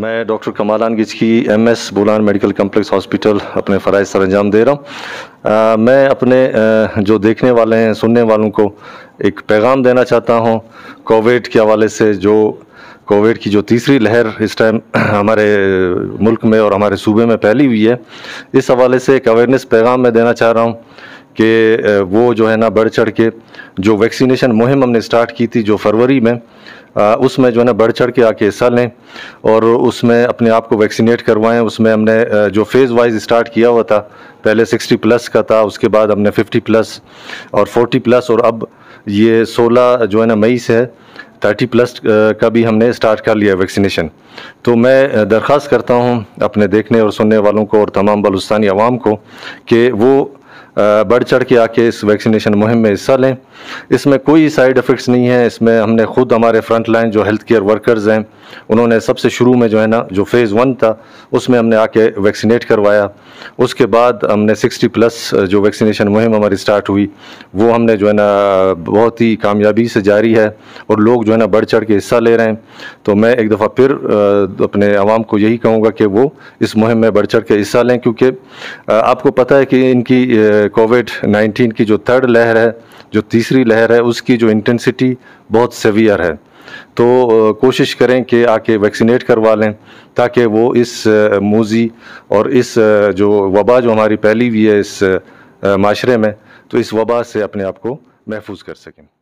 मैं डॉक्टर कमाल की M S Bulan medical complex hospital अपने फ़राज सर अंजाम दे रहा हूँ मैं अपने आ, जो देखने वाले हैं सुनने वालों को एक पैगाम देना चाहता हूँ कोविड के हवाले से जो कोविड की जो तीसरी लहर इस टाइम हमारे मुल्क में और हमारे सूबे में फैली हुई है इस हवाले से एक अवेयरनेस पैगाम मैं देना चाह रहा हूँ कि वो जो है ना बढ़ चढ़ के जो वैक्सीनेशन मुहिम हमने स्टार्ट की थी जो फरवरी में उसमें जो है ना बढ़ चढ़ के आके हिस्सा लें और उसमें अपने आप को वैक्सीनेट करवाएं उसमें हमने जो फेज़ वाइज स्टार्ट किया हुआ था पहले 60 प्लस का था उसके बाद हमने 50 प्लस और 40 प्लस और अब ये 16 जो है ना मई से है थर्टी प्लस का भी हमने स्टार्ट कर लिया वैक्सीनेशन तो मैं दरख्वास्त करता हूँ अपने देखने और सुनने वालों को और तमाम बलुस्तानी आवाम को कि वो बढ़ चढ़ के आके इस वैक्सीनेशन मुहिम में हिस्सा लें इसमें कोई साइड इफ़ेक्ट्स नहीं है इसमें हमने ख़ुद हमारे फ्रंट लाइन जो हेल्थ केयर वर्कर्स हैं उन्होंने सबसे शुरू में जो है ना जो फ़ेज़ वन था उसमें हमने आके वैक्सीनेट करवाया उसके बाद हमने 60 प्लस जो वैक्सीनेशन मुहिम हमारी स्टार्ट हुई वो हमने जो है ना बहुत ही कामयाबी से जारी है और लोग जो है ना बढ़ चढ़ के हिस्सा ले रहे हैं तो मैं एक दफ़ा फिर अपने आवाम को यही कहूँगा कि वो इस मुहिम में बढ़ चढ़ के हिस्सा लें क्योंकि आपको पता है कि इनकी कोविड 19 की जो थर्ड लहर है जो तीसरी लहर है उसकी जो इंटेंसिटी बहुत सेवियर है तो कोशिश करें कि आके वैक्सीनेट करवा लें ताकि वो इस मूजी और इस जो वबा जो हमारी पहली हुई है इस माशरे में तो इस वबा से अपने आप को महफूज कर सकें